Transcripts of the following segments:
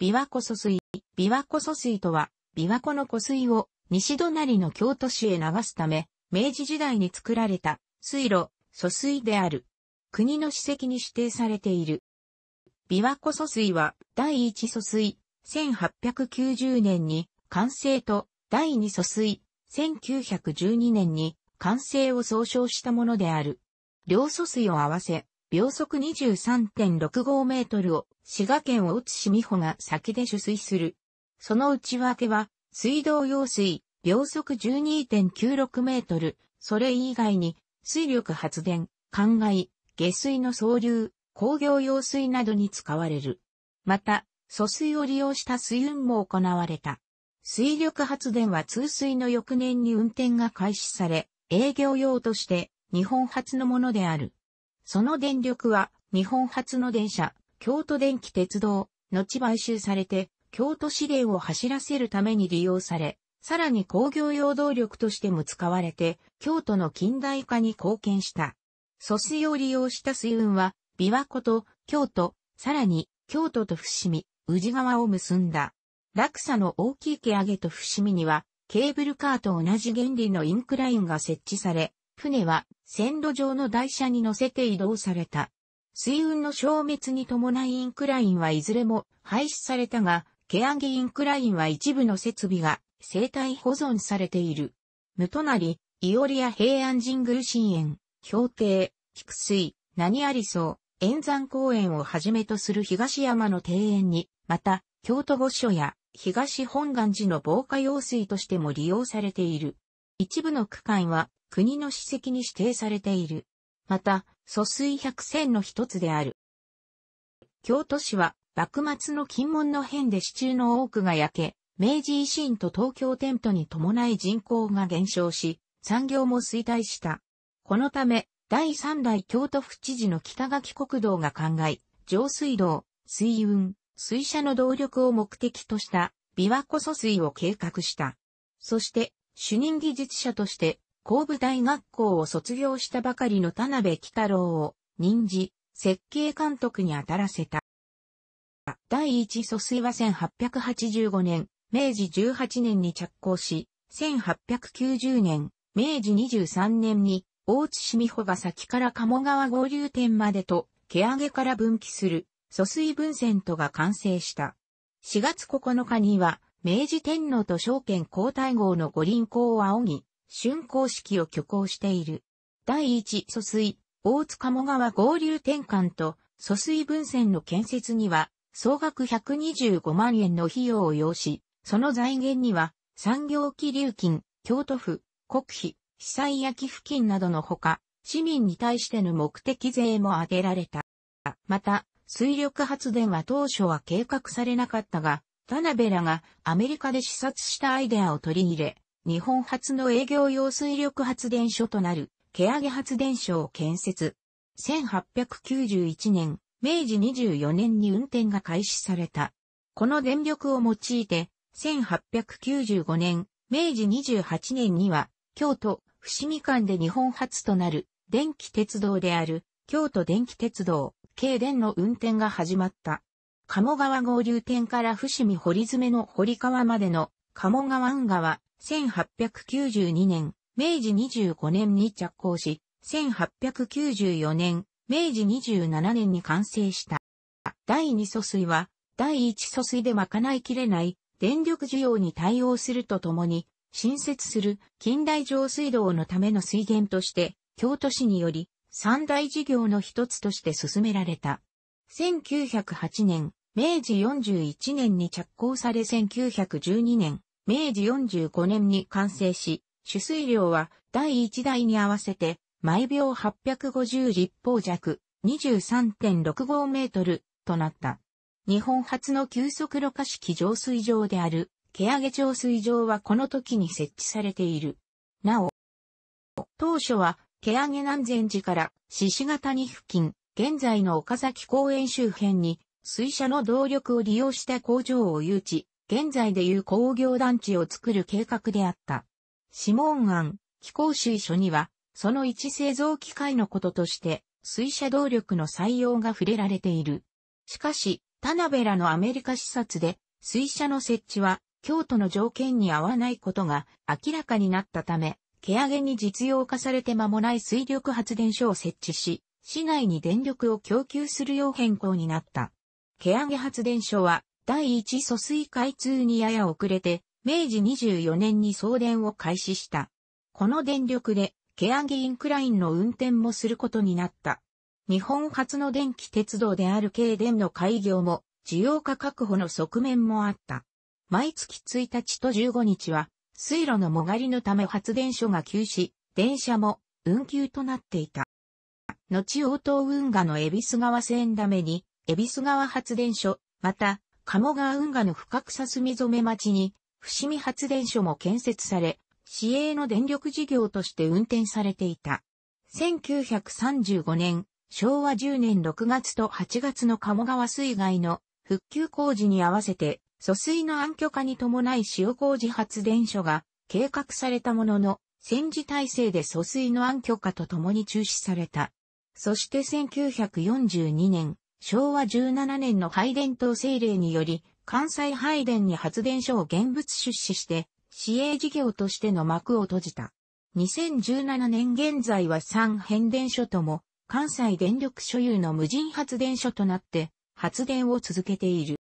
琵琶湖疎水、琵琶湖疎水とは、琵琶湖の湖水を西隣の京都市へ流すため、明治時代に作られた水路、疎水である。国の史跡に指定されている。琵琶湖疎水は第一疎水、1890年に完成と第二疎水、1912年に完成を総称したものである。両疎水を合わせ、秒速23.65メートルを滋賀県大津市美穂が先で取水する。その内訳は、水道用水、秒速12.96メートル、それ以外に、水力発電、灌漑、下水の送流、工業用水などに使われる。また、疎水を利用した水運も行われた。水力発電は通水の翌年に運転が開始され、営業用として日本初のものである。その電力は日本初の電車、京都電気鉄道、後買収されて、京都市電を走らせるために利用され、さらに工業用動力としても使われて、京都の近代化に貢献した。疎水を利用した水運は、琵琶湖と京都、さらに京都と伏見、宇治川を結んだ。落差の大きい毛上げと伏見には、ケーブルカーと同じ原理のインクラインが設置され、船は線路上の台車に乗せて移動された。水運の消滅に伴いインクラインはいずれも廃止されたが、ケアンギインクラインは一部の設備が生態保存されている。無隣、イオリア平安神宮神園、氷堤、菊水、何ありそう、円山公園をはじめとする東山の庭園に、また、京都御所や東本願寺の防火用水としても利用されている。一部の区間は国の史跡に指定されている。また、疎水百選の一つである。京都市は、幕末の金門の変で市中の多くが焼け、明治維新と東京テントに伴い人口が減少し、産業も衰退した。このため、第三代京都府知事の北垣国道が考え、上水道、水運、水車の動力を目的とした、琵琶湖疎水を計画した。そして、主任技術者として、神部大学校を卒業したばかりの田辺喜太郎を任じ、設計監督に当たらせた。第一疎水は1885年、明治18年に着工し、1890年、明治23年に、大津市美穂が先から鴨川合流点までと、毛上げから分岐する、疎水分線とが完成した。4月9日には、明治天皇と証券皇太后の御臨行を仰ぎ、竣工式を挙行している。第一疎水、大津鴨川合流転換と疎水分線の建設には、総額125万円の費用を要し、その財源には、産業機流金、京都府、国費、被災焼付近などのほか、市民に対しての目的税も充てられた。また、水力発電は当初は計画されなかったが、田辺らがアメリカで視察したアイデアを取り入れ、日本初の営業用水力発電所となる、ケアゲ発電所を建設。1891年、明治24年に運転が開始された。この電力を用いて、1895年、明治28年には、京都、伏見間で日本初となる、電気鉄道である、京都電気鉄道、京電の運転が始まった。鴨川合流点から伏見堀詰の堀川までの鴨川運河は1892年、明治25年に着工し、1894年、明治27年に完成した。第2疎水は、第1疎水で賄いきれない電力需要に対応するとともに、新設する近代上水道のための水源として、京都市により三大事業の一つとして進められた。1908年、明治41年に着工され1912年、明治45年に完成し、取水量は第1代に合わせて毎秒850立方弱23.65メートルとなった。日本初の急速ろ過式浄水場である、毛上げ浄水場はこの時に設置されている。なお、当初は毛上げ南禅寺から獅子型に付近、現在の岡崎公園周辺に水車の動力を利用した工場を誘致、現在でいう工業団地を作る計画であった。シモン案、気候水書には、その一製造機械のこととして、水車動力の採用が触れられている。しかし、田辺らのアメリカ視察で、水車の設置は、京都の条件に合わないことが明らかになったため、毛上げに実用化されて間もない水力発電所を設置し、市内に電力を供給するよう変更になった。毛上げ発電所は第一疎水開通にやや遅れて、明治24年に送電を開始した。この電力で、ケアギインクラインの運転もすることになった。日本初の電気鉄道である軽電の開業も、需要化確保の側面もあった。毎月1日と15日は、水路のもがりのため発電所が休止、電車も運休となっていた。後応答運河の恵比寿川線ダメに、恵比寿川発電所、また、鴨川運河の深草住染町に、伏見発電所も建設され、市営の電力事業として運転されていた。1935年、昭和10年6月と8月の鴨川水害の復旧工事に合わせて、疎水の暗渠化に伴い塩麹発電所が計画されたものの、戦時体制で疎水の暗渠化とともに中止された。そして1942年、昭和17年の配電等政令により、関西配電に発電所を現物出資して、市営事業としての幕を閉じた。2017年現在は3変電所とも、関西電力所有の無人発電所となって、発電を続けている。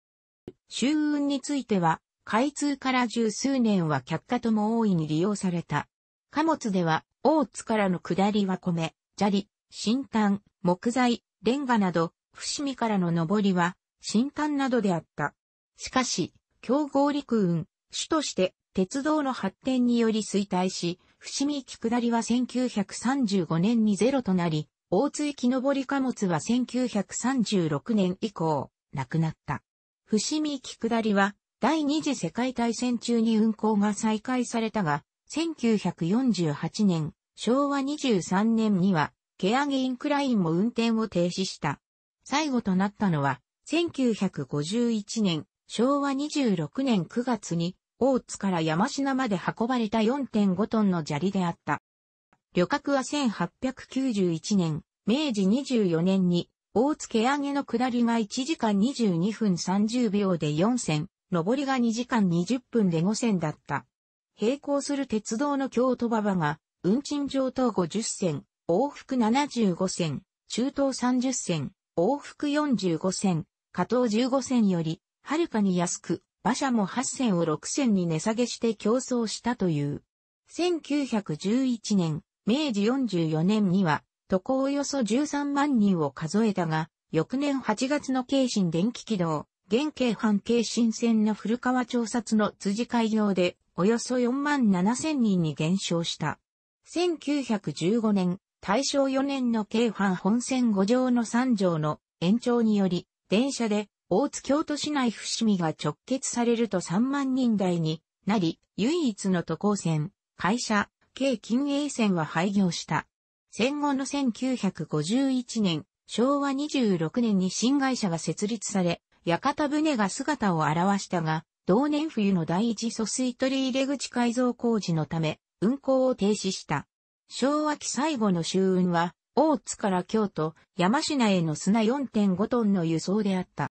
周運については、開通から十数年は却下とも大いに利用された。貨物では、大津からの下りは米、砂利、新炭、木材、レンガなど、伏見からの上りは、新丹などであった。しかし、強豪陸運、主として鉄道の発展により衰退し、伏見行き下りは1935年にゼロとなり、大津行き上り貨物は1936年以降、なくなった。伏見行き下りは、第二次世界大戦中に運行が再開されたが、1948年、昭和23年には、ケアゲインクラインも運転を停止した。最後となったのは、1951年、昭和26年9月に、大津から山品まで運ばれた4.5トンの砂利であった。旅客は1891年、明治24年に、大津毛上げの下りが1時間22分30秒で4線、上りが2時間20分で5線だった。並行する鉄道の京都馬場が、運賃上等50線、往復75線、中東30線、往復45銭、加藤15銭より、はるかに安く、馬車も8銭を6銭に値下げして競争したという。1911年、明治44年には、渡航およそ13万人を数えたが、翌年8月の京神電気軌道、現京阪京新線の古川調査の辻開業で、およそ4万7千人に減少した。1915年、大正4年の京阪本線5条の3条の延長により、電車で大津京都市内伏見が直結されると3万人台になり、唯一の都高線、会社、京近衛線は廃業した。戦後の1951年、昭和26年に新会社が設立され、屋形船が姿を現したが、同年冬の第一疎水取り入れ口改造工事のため、運行を停止した。昭和期最後の周運は、大津から京都、山品への砂4.5トンの輸送であった。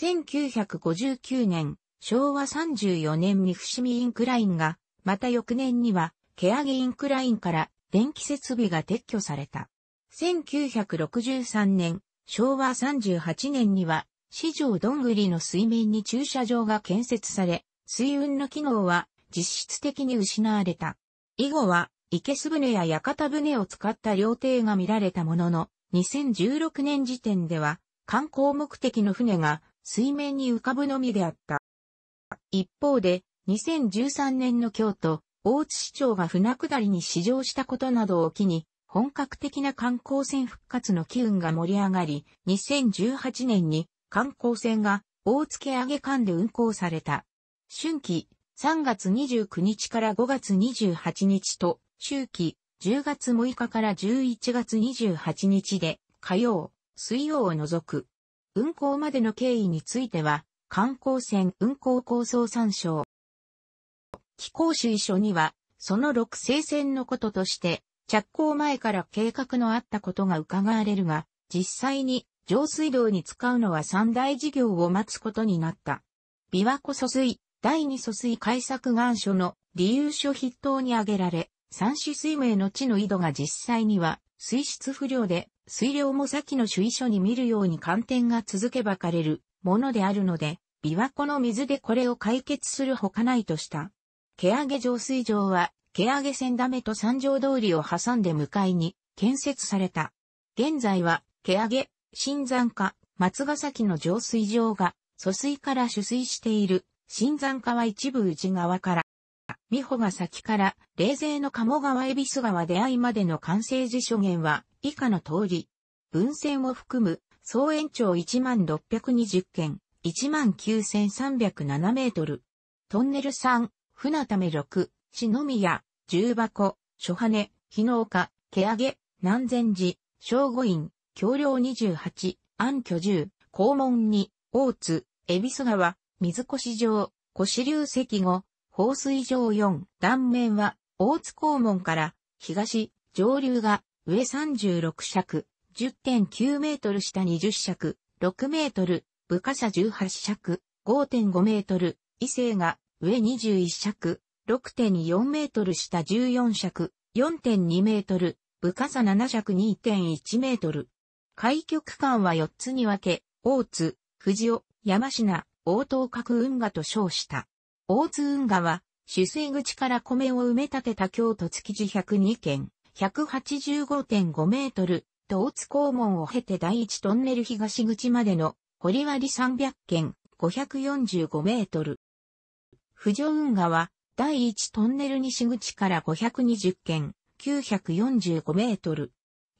1959年、昭和34年に伏見インクラインが、また翌年には、毛上げインクラインから電気設備が撤去された。1963年、昭和38年には、市場どんぐりの水面に駐車場が建設され、水運の機能は実質的に失われた。以後は池す船や屋形船を使った料亭が見られたものの、2016年時点では、観光目的の船が水面に浮かぶのみであった。一方で、2013年の京都、大津市長が船下りに試乗したことなどを機に、本格的な観光船復活の機運が盛り上がり、2018年に観光船が大津付上げ艦で運航された。春季3月29日から5月28日と周期、10月6日から11月28日で、火曜、水曜を除く。運行までの経緯については、観光船運行構想参照。気候主書には、その6星船のこととして、着工前から計画のあったことが伺われるが、実際に上水道に使うのは三大事業を待つことになった。琵琶湖疎水、第二疎水開削願書の理由書筆頭に挙げられ、三種水明の地の井戸が実際には水質不良で、水量も先の主意書に見るように寒天が続けば枯れるものであるので、琵琶湖の水でこれを解決するほかないとした。毛上げ浄水場は、毛上げ線ダメと三条通りを挟んで向かいに建設された。現在は、毛上げ、新山家、松ヶ崎の浄水場が、疎水から取水している、新山家は一部内側から、美穂が先から、冷静の鴨川恵比寿川出会いまでの完成時所言は、以下の通り。文線を含む、総延長1620件、19307メートル。トンネル3、船め6、篠宮、重箱、初羽、日の丘、毛上げ、南禅寺、正午院、橋梁28、安居住、肛門2、大津、恵比寿川、水越城、越流石後、放水場4、断面は、大津港門から東、上流が上36尺、10.9メートル下20尺、6メートル、部下車18尺、5.5メートル、異性が上21尺、6.4メートル下14尺、4.2メートル、部下差7尺2.1メートル。開局間は4つに分け、大津、藤尾、山品、大東角運河と称した。大津運河は、取水口から米を埋め立てた京都築地102件、185.5メートル、と大津港門を経て第一トンネル東口までの、堀割300件、545メートル。浮上運河は、第一トンネル西口から520件、945メートル。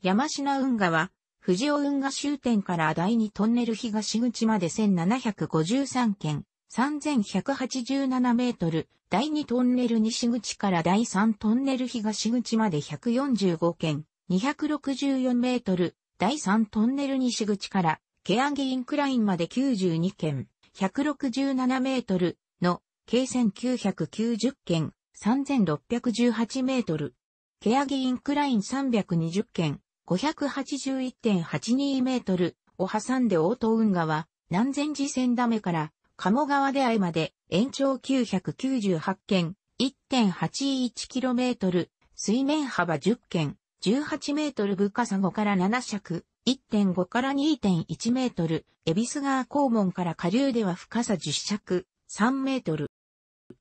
山品運河は、富士運河終点から第二トンネル東口まで1753件、3187メートル、第2トンネル西口から第3トンネル東口まで145件、264メートル、第3トンネル西口からケアンギインクラインまで92件、167メートルの計1990件、3618メートル。ケアギインクライン320件、581.82メートルを挟んで応答運河は南禅寺線ダメから鴨川出会まで延長998件、1.81km、水面幅10件、18メートル深さ5から7尺、1.5から2.1メートル、恵比寿川肛門から下流では深さ10尺、3メートル。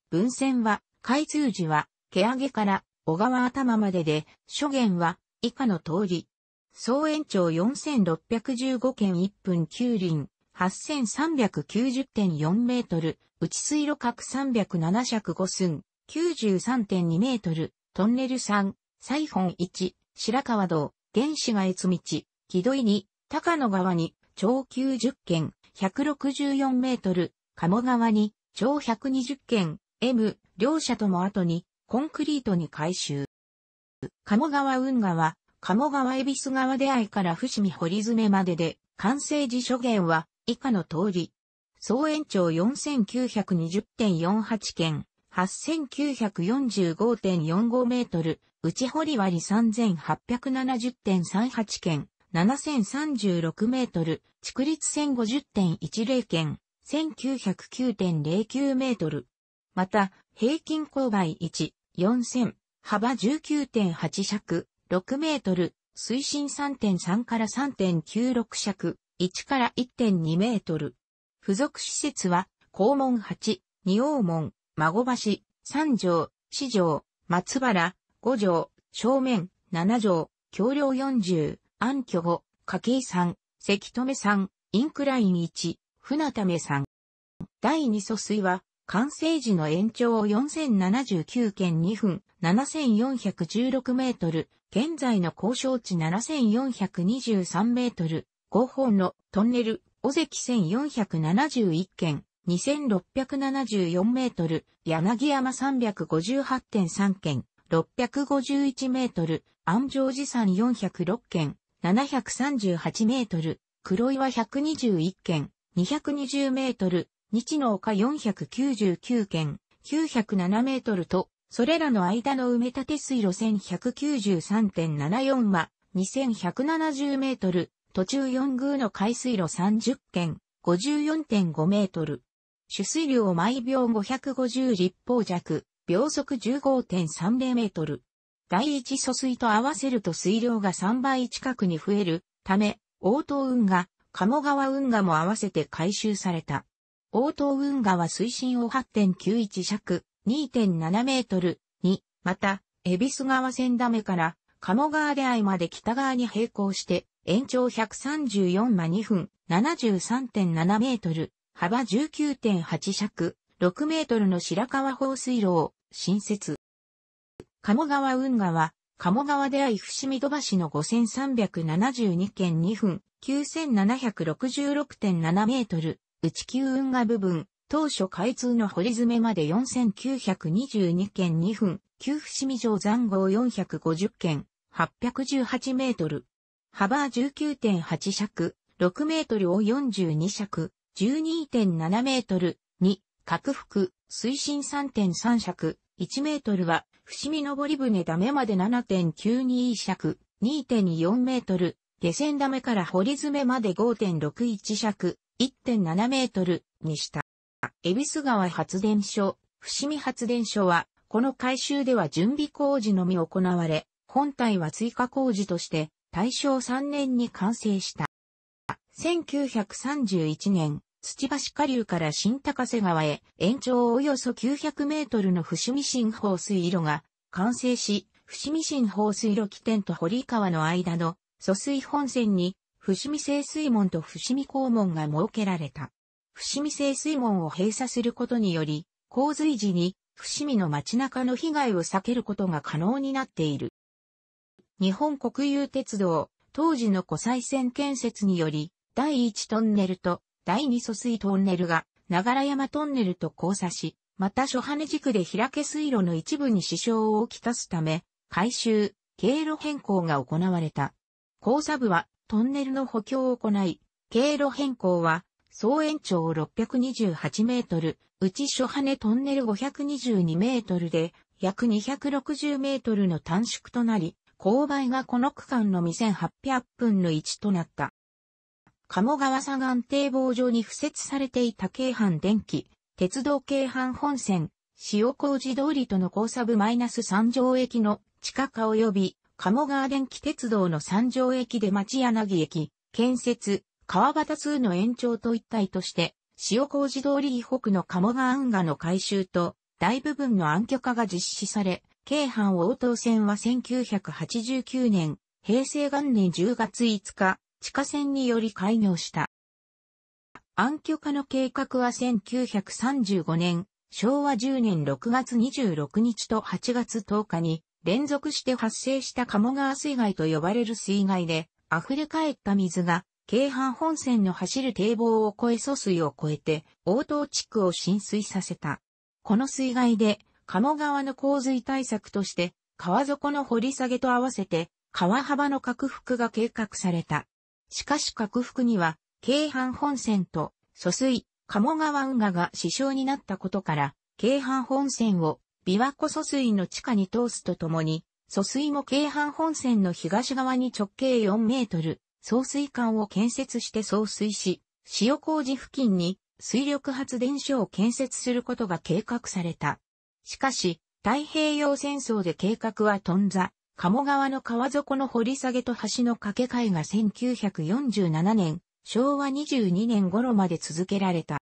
分線は、開通時は、毛上げから小川頭までで、諸言は以下の通り。総延長4615件1分9輪、8390.4メートル、内水路角307尺5寸、93.2メートル、トンネル3、サイフォン1、白川道、原子が越道、木戸井2、高野川に、長90件、164メートル、鴨川に、長120件、M、両者とも後に、コンクリートに改修。鴨川運河は、鴨川恵比寿川出会いから伏見堀詰までで、完成時所限は以下の通り。総延長4920.48件、8945.45メートル、内堀割3870.38件、7036メートル、築立1050.10件、1909.09メートル。また、平均勾配1、4000、幅19.8尺、6メートル、水深3.3から3.96尺、1から1.2メートル。付属施設は、校門8、二王門、孫橋、三条、四条、松原、五条、正面、七条、橋梁40、暗居5、井計3、関留3、インクライン1、船為3。第二疎水は、完成時の延長を4079.2分、7416メートル、現在の交渉地7423メートル、5本のトンネル、尾関1471件、2674メートル、柳山358.3件、651メートル、安城寺山406件、738メートル、黒岩121件、220メートル、日の丘499件、907メートルと、それらの間の埋め立て水路1193.74は、2170メートル、途中4宮の海水路30件、54.5メートル。取水量毎秒550立方弱、秒速15.30メートル。第一疎水と合わせると水量が3倍近くに増えるため、応答運河、鴨川運河も合わせて回収された。応答運河は水深を8.91尺、2.7メートルに、また、恵比寿川線ダメから鴨川出会いまで北側に並行して、延長134マ2分、73.7メートル、幅19.8尺、6メートルの白川放水路を新設。鴨川運河は、鴨川であい伏見戸橋の5372件2分、9766.7メートル、内旧運河部分、当初開通の堀詰まで4922件2分、旧伏見城残号450件、818メートル。幅19.8尺、6メートルを42尺、12.7メートル、に、拡幅、水深3.3尺、1メートルは、伏見登り船ダメまで7.92尺、2.4メートル、下船ダメから堀詰めまで5.61尺、1.7メートルにした。恵比寿川発電所、伏見発電所は、この改修では準備工事のみ行われ、本体は追加工事として、大正3年に完成した。1931年、土橋下流から新高瀬川へ延長およそ900メートルの伏見新放水路が完成し、伏見新放水路起点と堀川の間の疎水本線に伏見清水門と伏見肛門が設けられた。伏見清水門を閉鎖することにより、洪水時に伏見の街中の被害を避けることが可能になっている。日本国有鉄道、当時の湖西線建設により、第1トンネルと第2疎水トンネルが、長良山トンネルと交差し、また初羽地区で開け水路の一部に支障をきたすため、改修、経路変更が行われた。交差部はトンネルの補強を行い、経路変更は総延長628メートル、うち初羽トンネル522メートルで約260メートルの短縮となり、勾配がこの区間の2800分の1となった。鴨川左岸堤防上に付設されていた京阪電気、鉄道京阪本線、塩路通りとの交差部マイナス三条駅の地下化及び鴨川電気鉄道の三条駅で町柳駅、建設、川端通の延長と一体として、塩路通り以北の鴨川運河の改修と大部分の暗居化が実施され、京阪応答線は1989年、平成元年10月5日、地下線により開業した。暗渠化の計画は1935年、昭和10年6月26日と8月10日に、連続して発生した鴨川水害と呼ばれる水害で、溢れ返った水が、京阪本線の走る堤防を越え疎水を越えて、応答地区を浸水させた。この水害で、鴨川の洪水対策として、川底の掘り下げと合わせて、川幅の拡幅が計画された。しかし拡幅には、京阪本線と、疎水、鴨川運河が支障になったことから、京阪本線を琵琶湖疎水の地下に通すとともに、疎水も京阪本線の東側に直径4メートル、送水管を建設して送水し、塩麹付近に水力発電所を建設することが計画された。しかし、太平洋戦争で計画は頓挫、鴨川の川底の掘り下げと橋の架け替えが1947年、昭和22年頃まで続けられた。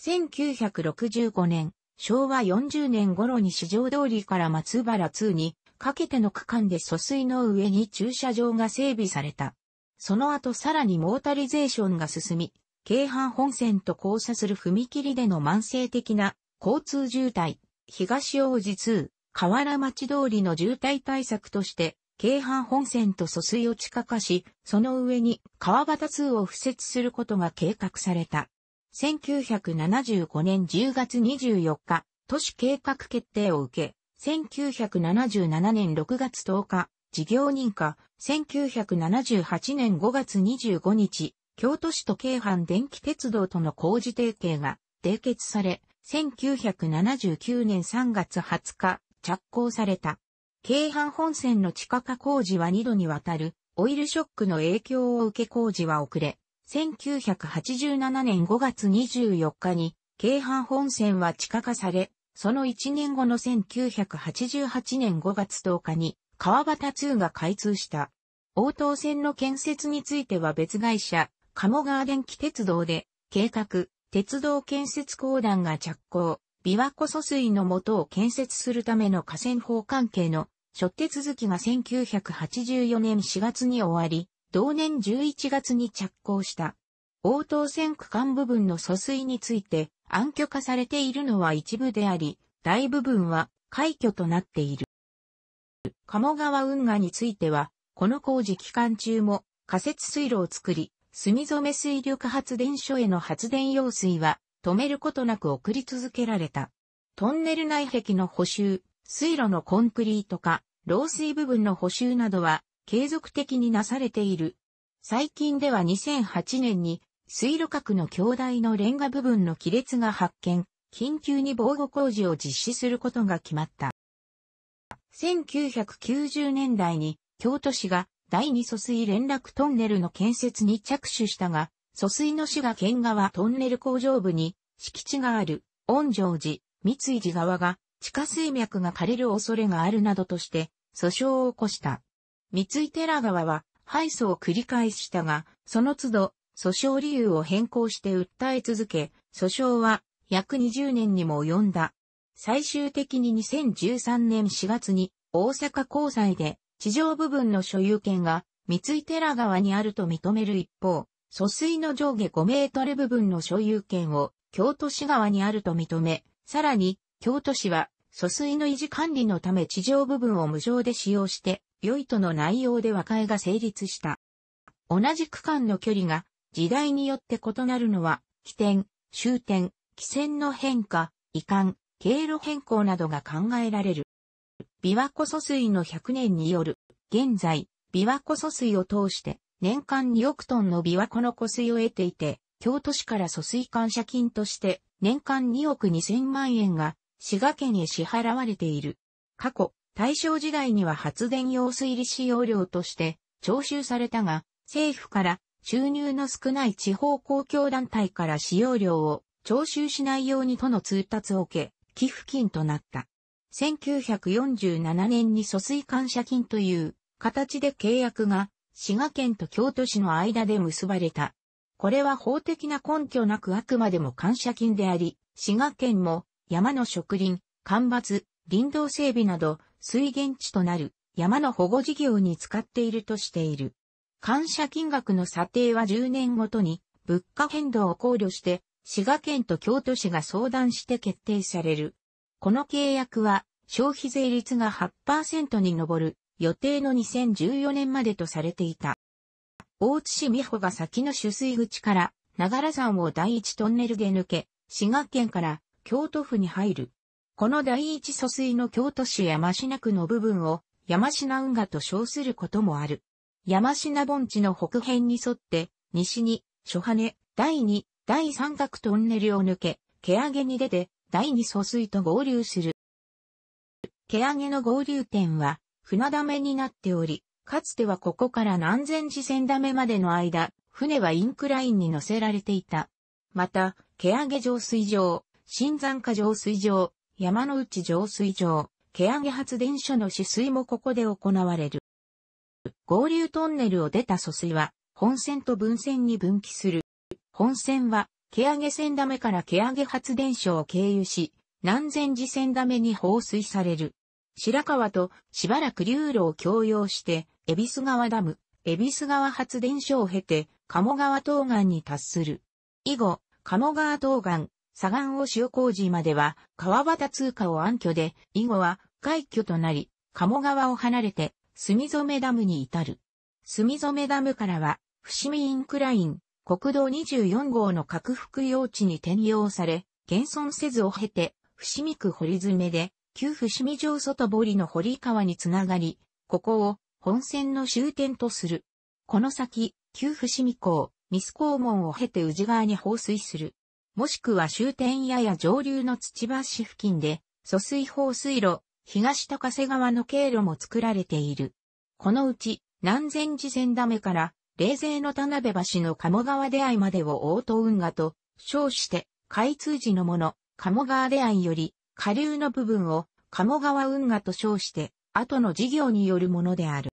1965年、昭和40年頃に市場通りから松原2にかけての区間で疎水の上に駐車場が整備された。その後さらにモータリゼーションが進み、京阪本線と交差する踏切での慢性的な交通渋滞、東大路通、河原町通りの渋滞対策として、京阪本線と疎水を地下化し、その上に川端通を敷設することが計画された。1975年10月24日、都市計画決定を受け、1977年6月10日、事業認可、1978年5月25日、京都市と京阪電気鉄道との工事提携が締結され、1979年3月20日、着工された。京阪本線の地下化工事は2度にわたる、オイルショックの影響を受け工事は遅れ、1987年5月24日に、京阪本線は地下化され、その1年後の1988年5月10日に、川端2が開通した。応答線の建設については別会社、鴨川電気鉄道で、計画、鉄道建設公団が着工、琵琶湖疎水の元を建設するための河川法関係の諸手続きが1984年4月に終わり、同年11月に着工した。応答線区間部分の疎水について暗渠化されているのは一部であり、大部分は廃挙となっている。鴨川運河については、この工事期間中も仮設水路を作り、炭染水力発電所への発電用水は止めることなく送り続けられた。トンネル内壁の補修、水路のコンクリート化、漏水部分の補修などは継続的になされている。最近では2008年に水路角の強大のレンガ部分の亀裂が発見、緊急に防護工事を実施することが決まった。1990年代に京都市が第二疎水連絡トンネルの建設に着手したが、疎水の滋賀県側トンネル工場部に敷地がある、恩城寺、三井寺側が地下水脈が枯れる恐れがあるなどとして、訴訟を起こした。三井寺側は、敗訴を繰り返したが、その都度、訴訟理由を変更して訴え続け、訴訟は約20年にも及んだ。最終的に2013年4月に大阪高裁で地上部分の所有権が三井寺川にあると認める一方、疎水の上下5メートル部分の所有権を京都市側にあると認め、さらに京都市は疎水の維持管理のため地上部分を無償で使用して、良いとの内容で和解が成立した。同じ区間の距離が時代によって異なるのは、起点、終点、起線の変化、移管、経路変更などが考えられる。琵琶湖疎水の100年による、現在、琵琶湖疎水を通して、年間2億トンの琵琶湖の湖水を得ていて、京都市から疎水感謝金として、年間2億2000万円が、滋賀県へ支払われている。過去、大正時代には発電用水利使用料として、徴収されたが、政府から収入の少ない地方公共団体から使用料を徴収しないようにとの通達を受け、寄付金となった。1947年に疎水感謝金という形で契約が滋賀県と京都市の間で結ばれた。これは法的な根拠なくあくまでも感謝金であり、滋賀県も山の植林、干ばつ、林道整備など水源地となる山の保護事業に使っているとしている。感謝金額の査定は10年ごとに物価変動を考慮して滋賀県と京都市が相談して決定される。この契約は消費税率が8%に上る予定の2014年までとされていた。大津市美穂が先の取水口から長良山を第一トンネルで抜け、滋賀県から京都府に入る。この第一疎水の京都市山品区の部分を山品運河と称することもある。山品盆地の北辺に沿って西に初羽、第二、第三角トンネルを抜け、毛上げに出て第二疎水と合流する。毛上げの合流点は船溜めになっており、かつてはここから南千寺線溜めまでの間、船はインクラインに乗せられていた。また、毛上げ浄水場、新山下浄水場、山の内浄水場、毛上げ発電所の止水もここで行われる。合流トンネルを出た疎水は、本線と分線に分岐する。本線は毛上げ線ダメから毛上げ発電所を経由し、南禅寺線ダメに放水される。白川としばらく流路を共用して、恵比寿川ダム、恵比寿川発電所を経て、鴨川東岸に達する。以後、鴨川東岸、左岸を塩事までは、川端通過を暗渠で、以後は、海挙となり、鴨川を離れて、墨染ダムに至る。墨染ダムからは、伏見インクライン、国道24号の拡幅用地に転用され、現存せずを経て、伏見区堀詰で、旧伏見城外堀の堀川につながり、ここを本線の終点とする。この先、旧伏見港、ミス港門を経て宇治川に放水する。もしくは終点やや上流の土橋付近で、疎水放水路、東高瀬川の経路も作られている。このうち、南禅寺線ダメから冷泉の田辺橋の鴨川出会いまでを大戸運河と称して、開通時のもの、鴨川出会いより、下流の部分を鴨川運河と称して、後の事業によるものである。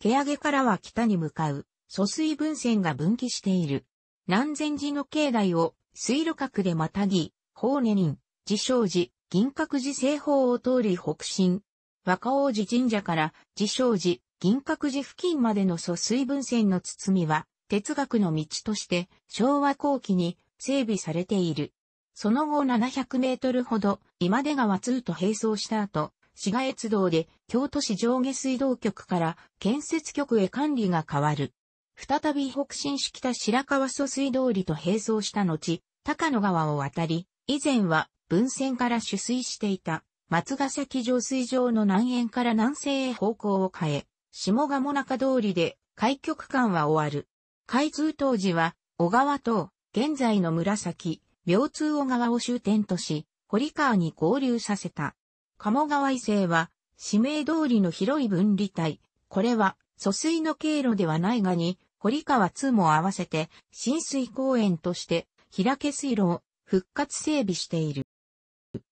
毛上げからは北に向かう、疎水分線が分岐している。南禅寺の境内を水路角でまたぎ、法寧林、自称寺、銀閣寺西方を通り北進。若王子神社から自称寺、銀閣寺付近までの疎水分線の包みは、哲学の道として昭和後期に整備されている。その後700メートルほど今出川通と並走した後、滋賀鉄道で京都市上下水道局から建設局へ管理が変わる。再び北進し北白川疎水通りと並走した後、高野川を渡り、以前は分線から取水していた松ヶ崎上水場の南縁から南西へ方向を変え、下鴨中通りで開局館は終わる。開通当時は、小川と、現在の紫、明通小川を終点とし、堀川に合流させた。鴨川伊勢は、指名通りの広い分離帯、これは、疎水の経路ではないがに、堀川2も合わせて、浸水公園として、開け水路を復活整備している。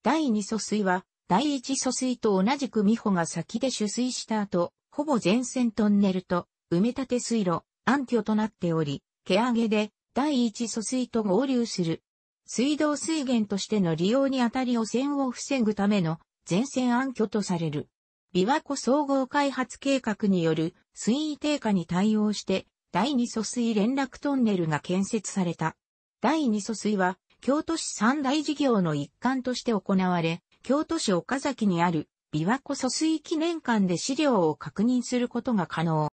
第二疎水は、第一疎水と同じく美穂が先で取水した後、ほぼ全線トンネルと埋め立て水路、暗渠となっており、毛上げで第一疎水と合流する。水道水源としての利用にあたり汚染を防ぐための全線暗渠とされる。琵琶湖総合開発計画による水位低下に対応して第二疎水連絡トンネルが建設された。第二疎水は京都市三大事業の一環として行われ、京都市岡崎にある琵琶湖疎水記念館で資料を確認することが可能。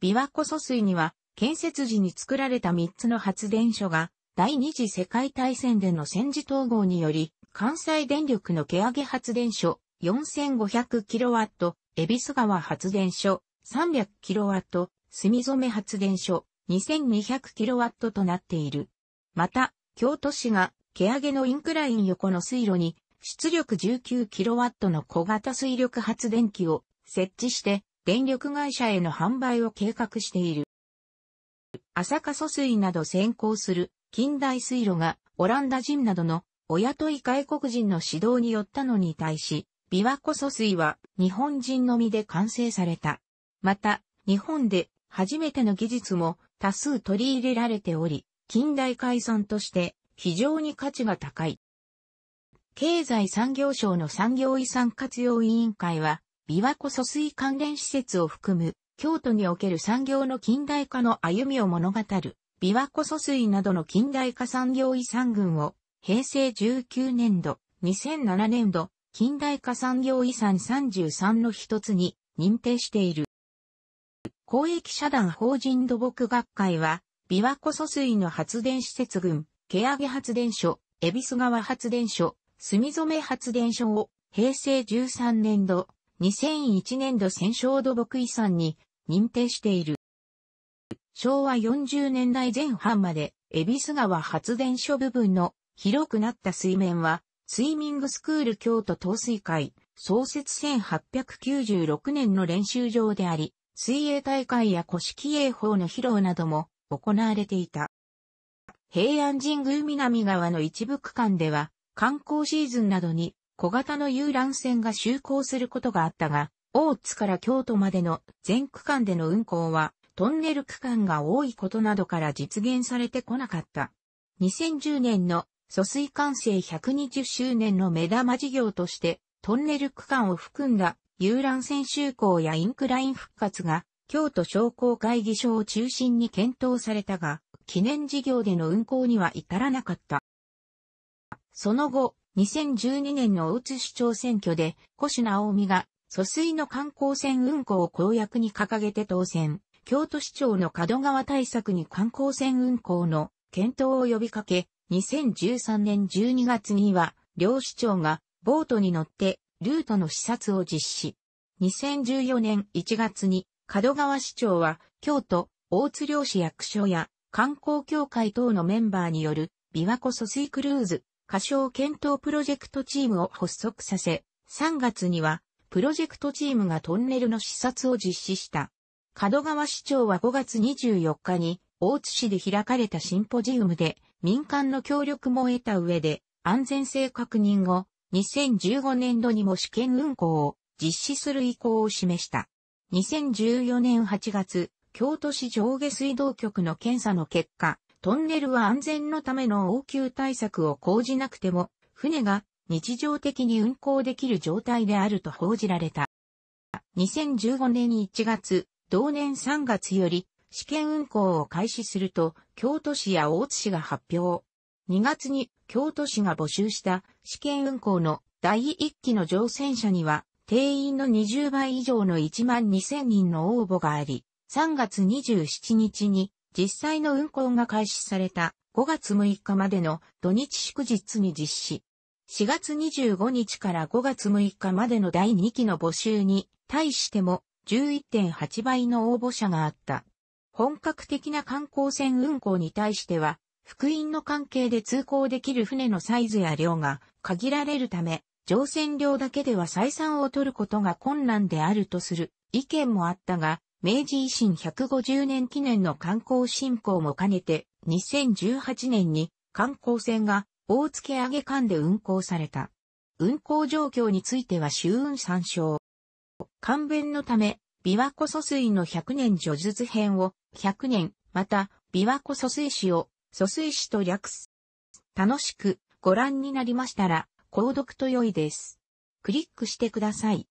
琵琶湖疎水には、建設時に作られた3つの発電所が、第二次世界大戦での戦時統合により、関西電力の毛上げ発電所 4500kW、恵比寿川発電所 300kW、墨染発電所 2200kW となっている。また、京都市が毛上げのインクライン横の水路に出力 19kW の小型水力発電機を設置して電力会社への販売を計画している。朝霞疎水など先行する近代水路がオランダ人などのお雇い外国人の指導によったのに対し、琵琶湖疎水は日本人のみで完成された。また、日本で初めての技術も多数取り入れられており、近代解散として非常に価値が高い。経済産業省の産業遺産活用委員会は、琵琶湖疎水関連施設を含む、京都における産業の近代化の歩みを物語る、琵琶湖疎水などの近代化産業遺産群を、平成19年度、2007年度、近代化産業遺産33の一つに認定している。公益社団法人土木学会は、琵琶湖疎水の発電施設群、ケアゲ発電所、恵比寿川発電所、墨染発電所を平成13年度、2001年度戦勝土木遺産に認定している。昭和40年代前半まで、恵比寿川発電所部分の広くなった水面は、スイミングスクール京都陶水会創設1896年の練習場であり、水泳大会や古式泳法の披露なども行われていた。平安神宮南側の一部区間では、観光シーズンなどに小型の遊覧船が就航することがあったが、大津から京都までの全区間での運行は、トンネル区間が多いことなどから実現されてこなかった。2010年の疎水完成120周年の目玉事業として、トンネル区間を含んだ遊覧船就航やインクライン復活が、京都商工会議所を中心に検討されたが、記念事業での運行には至らなかった。その後、2012年の大津市長選挙で、越直美が、疎水の観光船運航を公約に掲げて当選。京都市長の門川対策に観光船運航の検討を呼びかけ、2013年12月には、両市長がボートに乗ってルートの視察を実施。2014年1月に、門川市長は、京都、大津漁師役所や観光協会等のメンバーによる、琵琶湖疎水クルーズ、歌唱検討プロジェクトチームを発足させ、3月には、プロジェクトチームがトンネルの視察を実施した。門川市長は5月24日に、大津市で開かれたシンポジウムで、民間の協力も得た上で、安全性確認後、2015年度にも試験運行を実施する意向を示した。2014年8月、京都市上下水道局の検査の結果、トンネルは安全のための応急対策を講じなくても、船が日常的に運航できる状態であると報じられた。2015年1月、同年3月より試験運航を開始すると、京都市や大津市が発表。2月に京都市が募集した試験運航の第1期の乗船者には、定員の20倍以上の1万2000人の応募があり、3月27日に実際の運行が開始された5月6日までの土日祝日に実施。4月25日から5月6日までの第2期の募集に対しても11.8倍の応募者があった。本格的な観光船運航に対しては、福音の関係で通行できる船のサイズや量が限られるため、乗船量だけでは採算を取ることが困難であるとする意見もあったが、明治維新150年記念の観光振興も兼ねて、2018年に観光船が大付上げ艦で運航された。運航状況については周運参照。勘弁のため、琵琶湖疎水の100年叙述編を100年、また琵琶湖疎水史を疎水史と略す。楽しくご覧になりましたら、購読と良いです。クリックしてください。